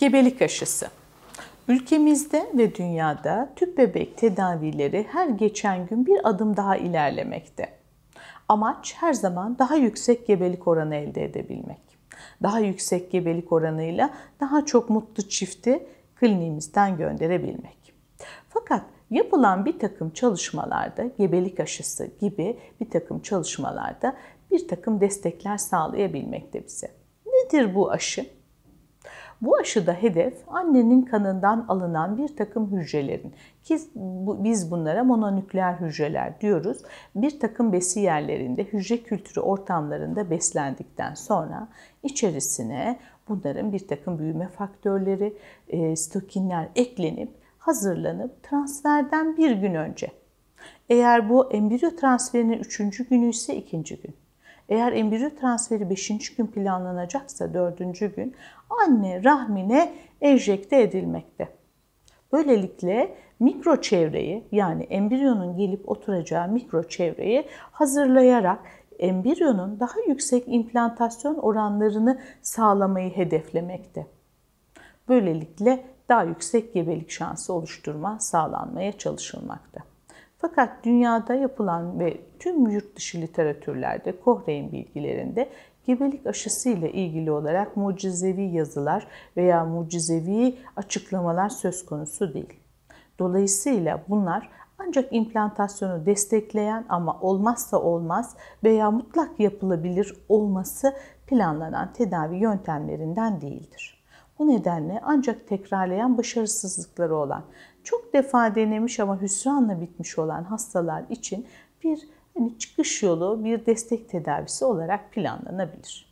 Gebelik aşısı. Ülkemizde ve dünyada tüp bebek tedavileri her geçen gün bir adım daha ilerlemekte. Amaç her zaman daha yüksek gebelik oranı elde edebilmek. Daha yüksek gebelik oranıyla daha çok mutlu çifti kliniğimizden gönderebilmek. Fakat yapılan bir takım çalışmalarda gebelik aşısı gibi bir takım çalışmalarda bir takım destekler sağlayabilmekte bize. Nedir bu aşı? Bu aşıda hedef annenin kanından alınan bir takım hücrelerin ki biz bunlara mononükleer hücreler diyoruz. Bir takım besi yerlerinde hücre kültürü ortamlarında beslendikten sonra içerisine bunların bir takım büyüme faktörleri, e, stokinler eklenip hazırlanıp transferden bir gün önce. Eğer bu embriyo transferinin üçüncü günü ise ikinci gün. Eğer embriyo transferi 5. gün planlanacaksa 4. gün anne rahmine enjekte edilmekte. Böylelikle mikro çevreyi yani embriyonun gelip oturacağı mikro çevreyi hazırlayarak embriyonun daha yüksek implantasyon oranlarını sağlamayı hedeflemekte. Böylelikle daha yüksek gebelik şansı oluşturma sağlanmaya çalışılmakta. Fakat dünyada yapılan ve tüm yurt dışı literatürlerde, Kohreyn bilgilerinde gebelik aşısı ile ilgili olarak mucizevi yazılar veya mucizevi açıklamalar söz konusu değil. Dolayısıyla bunlar ancak implantasyonu destekleyen ama olmazsa olmaz veya mutlak yapılabilir olması planlanan tedavi yöntemlerinden değildir. Bu nedenle ancak tekrarlayan başarısızlıkları olan, çok defa denemiş ama hüsranla bitmiş olan hastalar için bir hani çıkış yolu, bir destek tedavisi olarak planlanabilir.